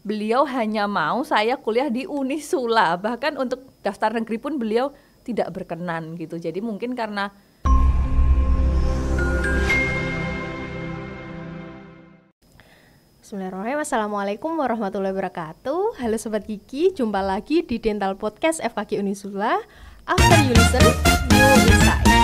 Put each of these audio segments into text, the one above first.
beliau hanya mau saya kuliah di Unisula bahkan untuk daftar negeri pun beliau tidak berkenan gitu jadi mungkin karena Bismillahirrahmanirrahim Assalamualaikum warahmatullahi wabarakatuh Halo Sobat Kiki jumpa lagi di Dental Podcast FKG Unisula After you listen, you decide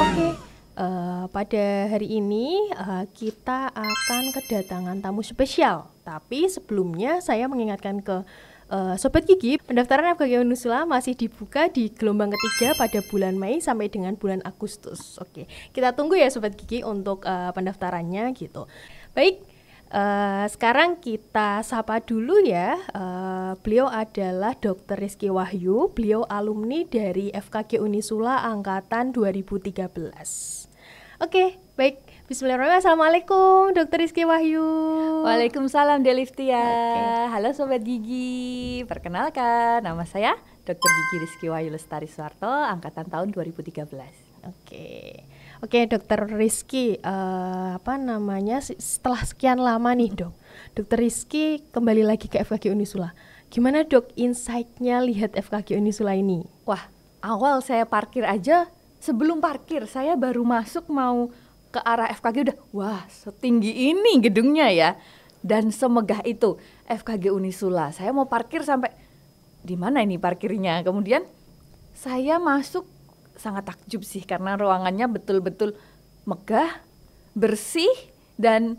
Oke, okay. uh, eh, pada hari ini uh, kita akan kedatangan tamu spesial tapi sebelumnya saya mengingatkan ke uh, Sobat Gigi, pendaftaran FKG Unusila masih dibuka di gelombang ketiga pada bulan Mei sampai dengan bulan Agustus. Oke, kita tunggu ya Sobat Gigi untuk uh, pendaftarannya gitu. Baik, Uh, sekarang kita sapa dulu ya. Uh, beliau adalah Dr. Rizky Wahyu. Beliau alumni dari FKG Unisula angkatan 2013. Oke, baik. Bismillahirrahmanirrahim. Assalamualaikum, Dokter Rizky Wahyu. Waalaikumsalam, Deliftia. Okay. Halo Sobat Gigi. Perkenalkan, nama saya Dokter Gigi Rizky Wahyu Lestari Suwarto, angkatan tahun 2013. Oke. Okay. Oke, okay, Dokter Rizky, uh, apa namanya? Setelah sekian lama nih, Dok. Dokter Rizky kembali lagi ke FKG Unisula. Gimana, Dok, insightnya lihat FKG Unisula ini? Wah, awal saya parkir aja sebelum parkir saya baru masuk mau ke arah FKG udah wah setinggi ini gedungnya ya dan semegah itu FKG Unisula. Saya mau parkir sampai di mana ini parkirnya? Kemudian saya masuk sangat takjub sih karena ruangannya betul-betul megah, bersih dan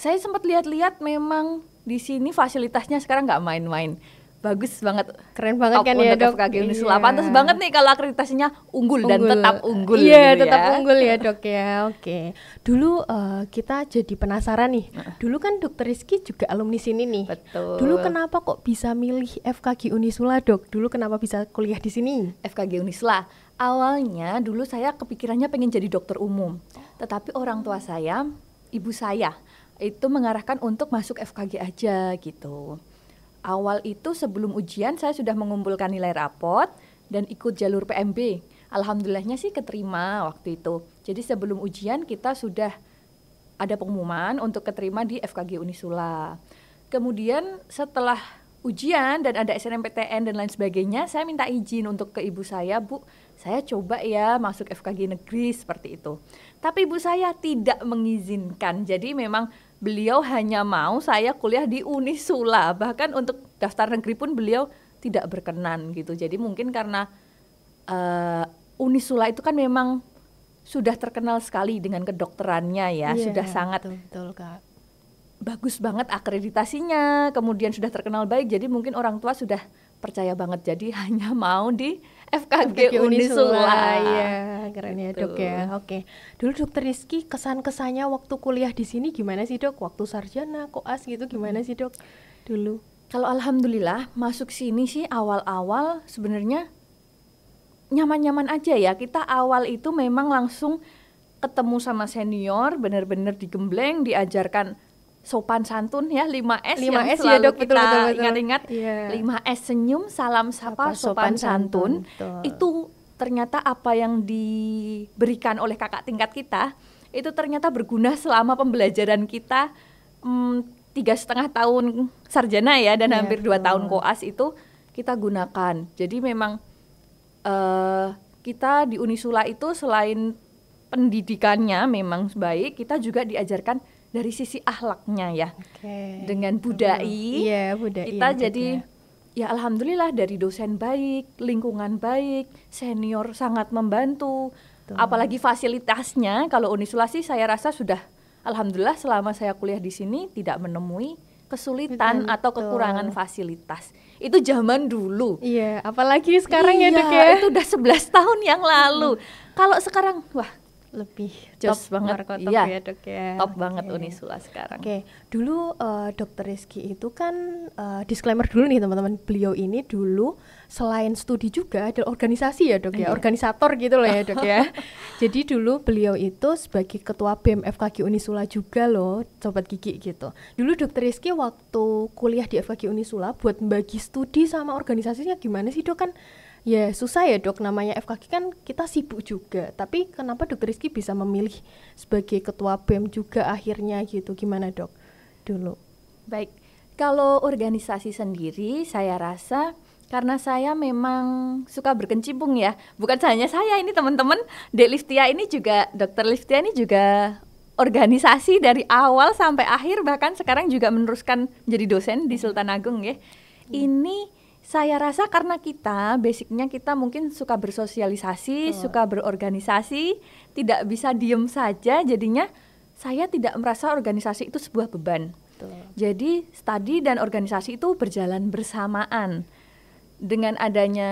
saya sempat lihat-lihat memang di sini fasilitasnya sekarang nggak main-main bagus banget keren banget kan ya dok FKG Unisula iya. pantas banget nih kalau akreditasinya unggul, unggul. dan tetap unggul iya gitu tetap ya. unggul ya dok ya oke dulu uh, kita jadi penasaran nih dulu kan dokter Rizky juga alumni sini nih betul dulu kenapa kok bisa milih FKG Unisula dok dulu kenapa bisa kuliah di sini FKG Unisula awalnya dulu saya kepikirannya pengen jadi dokter umum tetapi orang tua saya ibu saya itu mengarahkan untuk masuk FKG aja gitu Awal itu sebelum ujian saya sudah mengumpulkan nilai rapot dan ikut jalur PMB. Alhamdulillahnya sih keterima waktu itu. Jadi sebelum ujian kita sudah ada pengumuman untuk keterima di FKG Unisula. Kemudian setelah ujian dan ada SNMPTN dan lain sebagainya, saya minta izin untuk ke ibu saya, Bu, saya coba ya masuk FKG negeri seperti itu. Tapi ibu saya tidak mengizinkan. Jadi memang beliau hanya mau saya kuliah di Unisula bahkan untuk daftar negeri pun beliau tidak berkenan gitu jadi mungkin karena uh, Unisula itu kan memang sudah terkenal sekali dengan kedokterannya ya yeah, sudah sangat betul, betul, Kak. bagus banget akreditasinya kemudian sudah terkenal baik jadi mungkin orang tua sudah percaya banget jadi hanya mau di FKG, Unisula. Ya, keren gitu. ya dok gitu. ya. Oke. Dulu dokter Rizky kesan-kesannya waktu kuliah di sini gimana sih dok? Waktu sarjana, koas gitu gimana sih dok? Dulu. Kalau alhamdulillah masuk sini sih awal-awal sebenarnya nyaman-nyaman aja ya. Kita awal itu memang langsung ketemu sama senior, bener-bener digembleng, diajarkan sopan santun ya 5S 5S yang ya, selalu ya dok, kita ingat-ingat yeah. 5S senyum salam sapa sopan, sopan santun, santun. itu ternyata apa yang diberikan oleh kakak tingkat kita itu ternyata berguna selama pembelajaran kita hmm, tiga setengah tahun sarjana ya dan yeah, hampir dua tahun koas itu kita gunakan jadi memang uh, kita di Unisula itu selain pendidikannya memang baik kita juga diajarkan dari sisi ahlaknya ya okay. dengan budai, yeah, budai kita iya, jadi ya alhamdulillah dari dosen baik lingkungan baik senior sangat membantu Tuh. apalagi fasilitasnya kalau unisulasi saya rasa sudah alhamdulillah selama saya kuliah di sini tidak menemui kesulitan Betul. atau kekurangan fasilitas itu zaman dulu. Iya, apalagi sekarang ya, iya, ya Dok ya. Itu udah 11 tahun yang lalu. Kalau sekarang wah lebih jos top banget ya dok ya top okay. banget Unisula sekarang oke okay. dulu uh, dokter Rizky itu kan uh, disclaimer dulu nih teman-teman beliau ini dulu selain studi juga ada organisasi ya dok yeah. ya iya. organisator gitu loh ya dok ya jadi dulu beliau itu sebagai ketua BEM FKG Unisula juga loh sobat gigi gitu dulu dokter Rizky waktu kuliah di FKG Unisula buat bagi studi sama organisasinya gimana sih dok kan ya susah ya dok namanya FKG kan kita sibuk juga tapi kenapa Dokter Rizky bisa memilih sebagai ketua BEM juga akhirnya gitu gimana dok dulu baik kalau organisasi sendiri saya rasa karena saya memang suka berkecimpung ya bukan hanya saya ini teman-teman Dek Liftia ini juga dokter Liftia ini juga organisasi dari awal sampai akhir bahkan sekarang juga meneruskan menjadi dosen di Sultan Agung ya hmm. ini saya rasa karena kita basicnya kita mungkin suka bersosialisasi, oh. suka berorganisasi, tidak bisa diem saja jadinya saya tidak merasa organisasi itu sebuah beban. Betul. Jadi studi dan organisasi itu berjalan bersamaan. Dengan adanya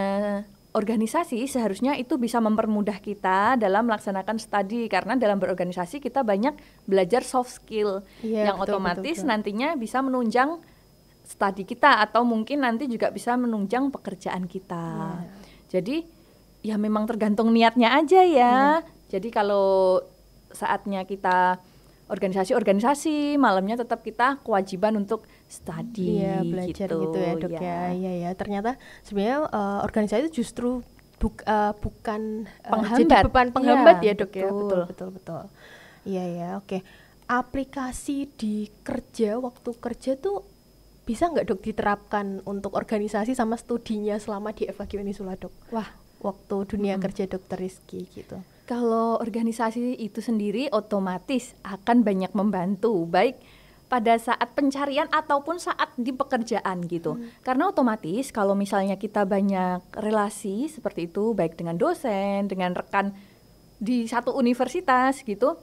organisasi seharusnya itu bisa mempermudah kita dalam melaksanakan studi karena dalam berorganisasi kita banyak belajar soft skill yeah, yang betul, otomatis betul, betul. nantinya bisa menunjang studi kita atau mungkin nanti juga bisa menunjang pekerjaan kita. Yeah. Jadi ya memang tergantung niatnya aja ya. Iya. Jadi kalau saatnya kita organisasi-organisasi malamnya tetap kita kewajiban untuk studi iya, belajar gitu, gitu ya dok ya ya iya ya ternyata sebenarnya uh, organisasi itu justru buk, uh, bukan eh, penghambat. Uh, jadi beban iya, penghambat ya, ya dok betul. ya betul betul betul iya ya oke aplikasi di kerja waktu kerja tuh bisa nggak dok diterapkan untuk organisasi sama studinya selama di FAQ Unisula dok? Wah, waktu dunia hmm. kerja dokter Rizky gitu. Kalau organisasi itu sendiri otomatis akan banyak membantu baik pada saat pencarian ataupun saat di pekerjaan gitu. Hmm. Karena otomatis kalau misalnya kita banyak relasi seperti itu baik dengan dosen, dengan rekan di satu universitas gitu,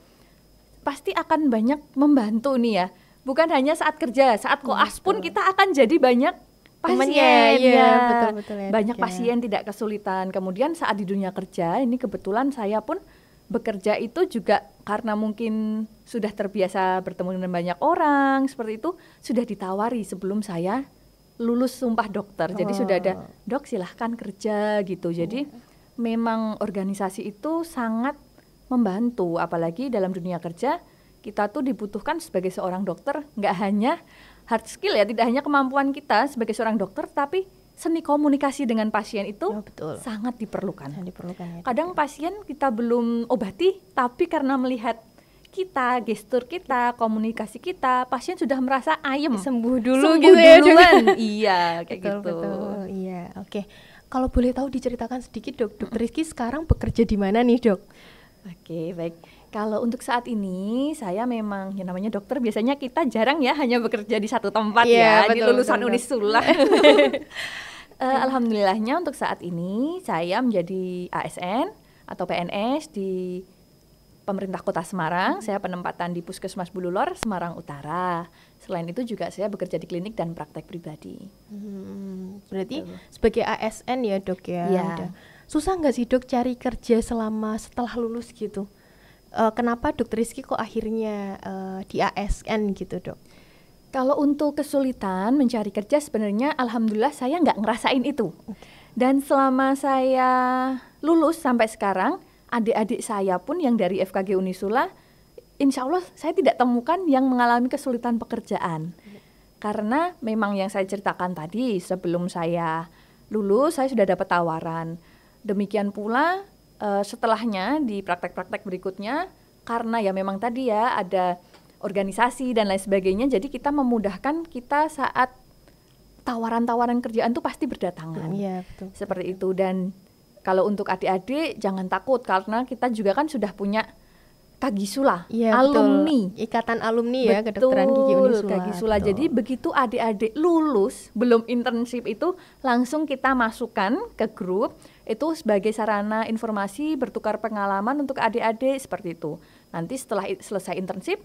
pasti akan banyak membantu nih ya bukan hanya saat kerja, saat koas iya, pun kita akan jadi banyak pasien ya, ya betul betul ya, banyak iya. pasien tidak kesulitan. Kemudian saat di dunia kerja ini kebetulan saya pun bekerja itu juga karena mungkin sudah terbiasa bertemu dengan banyak orang seperti itu sudah ditawari sebelum saya lulus sumpah dokter. Jadi oh. sudah ada dok silahkan kerja gitu. Jadi oh. memang organisasi itu sangat membantu apalagi dalam dunia kerja kita tuh dibutuhkan sebagai seorang dokter nggak hanya hard skill ya, tidak hanya kemampuan kita sebagai seorang dokter, tapi seni komunikasi dengan pasien itu oh, betul. sangat diperlukan. Sangat diperlukan ya, Kadang betul. pasien kita belum obati, tapi karena melihat kita, gestur kita, komunikasi kita, pasien sudah merasa ayem. Sembuh dulu Sembuh gitu ya, duluan. ya. iya, kayak betul, gitu. Betul, iya. Oke. Kalau boleh tahu diceritakan sedikit, Dok. Dokter Rizky sekarang bekerja di mana nih, Dok? Oke, baik. Kalau untuk saat ini saya memang yang namanya dokter biasanya kita jarang ya hanya bekerja di satu tempat yeah, ya betul, di lulusan Unisula. uh, eh, alhamdulillahnya untuk saat ini saya menjadi ASN atau PNS di pemerintah kota Semarang. Saya penempatan di Puskesmas Bululor, Semarang Utara. Selain itu juga saya bekerja di klinik dan praktek pribadi. Hmm, berarti Betul. Gitu. sebagai ASN ya dok ya. ya. Susah nggak sih dok cari kerja selama setelah lulus gitu? uh, kenapa dokter Rizky kok akhirnya uh, di ASN gitu dok? Kalau untuk kesulitan mencari kerja sebenarnya alhamdulillah saya nggak ngerasain itu. Dan selama saya lulus sampai sekarang, adik-adik saya pun yang dari FKG Unisula, insya Allah saya tidak temukan yang mengalami kesulitan pekerjaan. Iya. Karena memang yang saya ceritakan tadi, sebelum saya lulus saya sudah dapat tawaran. Demikian pula uh, setelahnya di praktek-praktek berikutnya karena ya memang tadi ya ada organisasi dan lain sebagainya jadi kita memudahkan kita saat tawaran-tawaran kerjaan tuh pasti berdatangan iya, betul. seperti itu dan kalau untuk adik-adik jangan takut karena kita juga kan sudah punya Kagisula ya, alumni betul. ikatan alumni ya betul, kedokteran gigi Unisula. Kagisula. Betul. Jadi begitu adik-adik lulus belum internship itu langsung kita masukkan ke grup itu sebagai sarana informasi bertukar pengalaman untuk adik-adik seperti itu. Nanti setelah selesai internship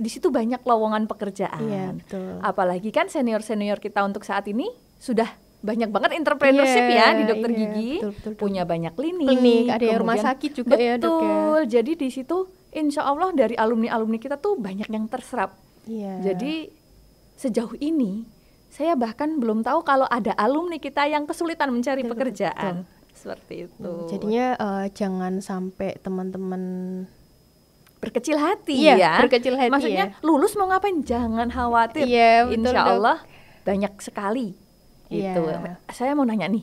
di situ banyak lowongan pekerjaan. Ya, betul. Apalagi kan senior-senior kita untuk saat ini sudah banyak banget entrepreneurship yeah, ya di iya, dokter yeah, gigi, betul, betul, betul. punya banyak lini, klinik ada rumah sakit juga betul, ya dok. Ya. Betul. Jadi di situ insya Allah dari alumni-alumni kita tuh banyak yang terserap. Yeah. Jadi sejauh ini saya bahkan belum tahu kalau ada alumni kita yang kesulitan mencari Betul. pekerjaan Betul. seperti hmm, itu. Hmm, jadinya uh, jangan sampai teman-teman berkecil hati iya, ya. Berkecil hati. Maksudnya ya. lulus mau ngapain? Jangan khawatir. Iya, betul, Insya Allah dok. banyak sekali. Iya. Gitu. Saya mau nanya nih,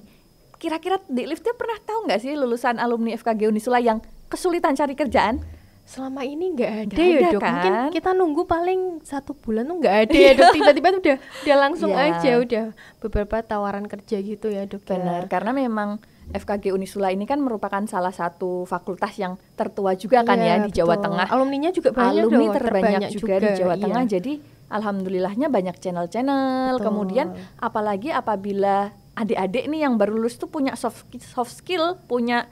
kira-kira di Liftnya pernah tahu nggak sih lulusan alumni FKG Unisula yang kesulitan cari kerjaan? selama ini nggak ada, ada ya dok kan? mungkin kita nunggu paling satu bulan tuh nggak ada ya dok iya. tiba-tiba tuh udah udah langsung yeah. aja udah beberapa tawaran kerja gitu ya dok ya. benar ya. karena memang FKG Unisula ini kan merupakan salah satu fakultas yang tertua juga kan yeah, ya iya, di betul. Jawa Tengah alumninya juga banyak alumni dong, terbanyak juga, juga di Jawa iya. Tengah jadi alhamdulillahnya banyak channel-channel kemudian apalagi apabila adik-adik nih yang baru lulus tuh punya soft soft skill punya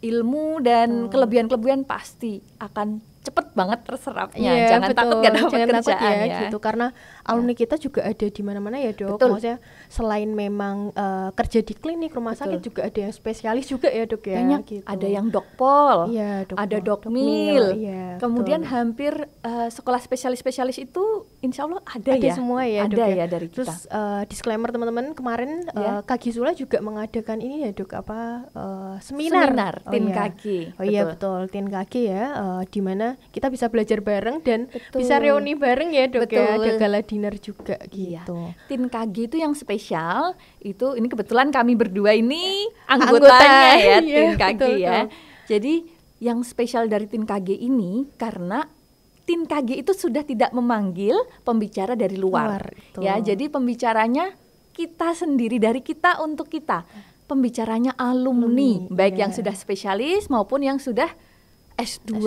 ilmu dan kelebihan hmm. kelebihan-kelebihan pasti akan cepet banget terserapnya. Yeah, jangan betul. takut gak dapat jangan kerjaan takut ya, ya. gitu karena alumni ya. kita juga ada di mana-mana ya, Dok. Betul. Maksudnya selain memang uh, kerja di klinik rumah betul. sakit juga ada yang spesialis juga ya, Dok ya. Banyak. Gitu. Ada yang dokpol, ya, dok ada dokmil. Dok ya, Kemudian betul. hampir uh, sekolah spesialis-spesialis itu Insya Allah ada, ada ya. semua ya, ada dok, ya. ya dari kita. Terus uh, disclaimer teman-teman kemarin yeah. uh, ya. Kak Gisula juga mengadakan ini ya dok apa uh, seminar, seminar oh, tin iya. kaki. Oh iya, betul. iya betul tin kaki ya, uh, di mana kita bisa belajar bareng dan betul. bisa reuni bareng ya dok betul. ya, ada gala dinner juga iya. gitu. Iya. Tin kaki itu yang spesial itu ini kebetulan kami berdua ini anggotanya, anggotanya ya iya, tin kaki betul, ya. Betul. Jadi yang spesial dari tin kaki ini karena tim KG itu sudah tidak memanggil pembicara dari luar, luar ya jadi pembicaranya kita sendiri dari kita untuk kita pembicaranya alumni, alumni baik ya. yang iya. sudah spesialis maupun yang sudah S2, S2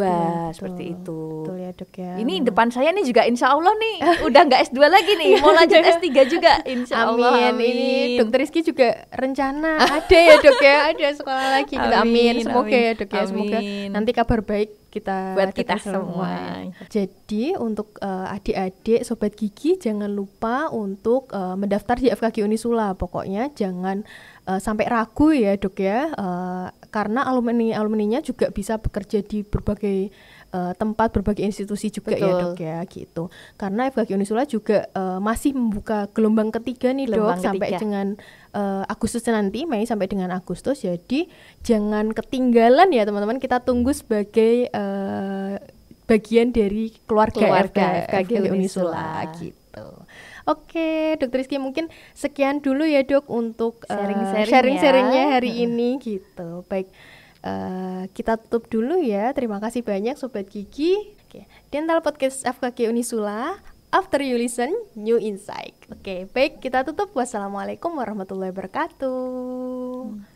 seperti itu. Betul ya, dok ya. Ini depan saya nih juga insya Allah nih udah nggak S2 lagi nih, mau lanjut S3 juga insya amin, Allah. Amin. Ini dokter Rizky juga rencana ada ya dok ya, ada sekolah lagi. Amin. amin. Semoga ya, amin. ya dok ya, amin. semoga nanti kabar baik kita buat kita, kita semua. semua. Jadi untuk uh, adik-adik sobat gigi jangan lupa untuk uh, mendaftar di FKG Unisula. Pokoknya jangan uh, sampai ragu ya, Dok ya. Uh, karena alumni alumninya juga bisa bekerja di berbagai uh, tempat berbagai institusi juga ya, Betul. ya dok ya gitu karena FKG Unisula juga uh, masih membuka gelombang ketiga nih gelombang dok ketiga. sampai dengan uh, Agustus nanti Mei sampai dengan Agustus jadi jangan ketinggalan ya teman-teman kita tunggu sebagai uh, bagian dari keluarga, keluarga FKG, FKG Unisula gitu Oke, Dokter Rizky mungkin sekian dulu ya dok untuk ya. sharing-sharingnya sharing hari hmm. ini gitu. Baik uh, kita tutup dulu ya. Terima kasih banyak Sobat Gigi. Oke. Dental Podcast FKG Unisula. After you listen, new insight. Oke, baik kita tutup. Wassalamualaikum warahmatullahi wabarakatuh. Hmm.